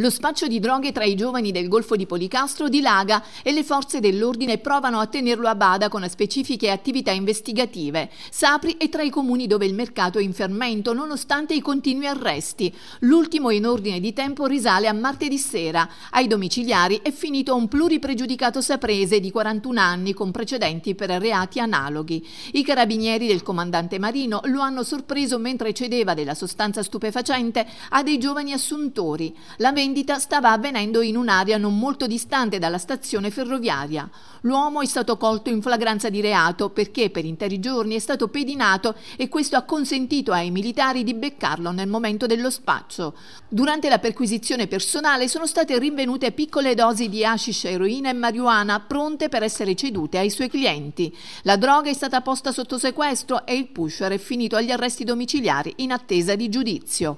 Lo spaccio di droghe tra i giovani del Golfo di Policastro dilaga e le forze dell'ordine provano a tenerlo a bada con specifiche attività investigative. Sapri è tra i comuni dove il mercato è in fermento nonostante i continui arresti. L'ultimo in ordine di tempo risale a martedì sera. Ai domiciliari è finito un pluripregiudicato saprese di 41 anni con precedenti per reati analoghi. I carabinieri del comandante Marino lo hanno sorpreso mentre cedeva della sostanza stupefacente a dei giovani assuntori. La vendita vendita stava avvenendo in un'area non molto distante dalla stazione ferroviaria. L'uomo è stato colto in flagranza di reato perché per interi giorni è stato pedinato e questo ha consentito ai militari di beccarlo nel momento dello spaccio. Durante la perquisizione personale sono state rinvenute piccole dosi di hashish, eroina e marijuana pronte per essere cedute ai suoi clienti. La droga è stata posta sotto sequestro e il pusher è finito agli arresti domiciliari in attesa di giudizio.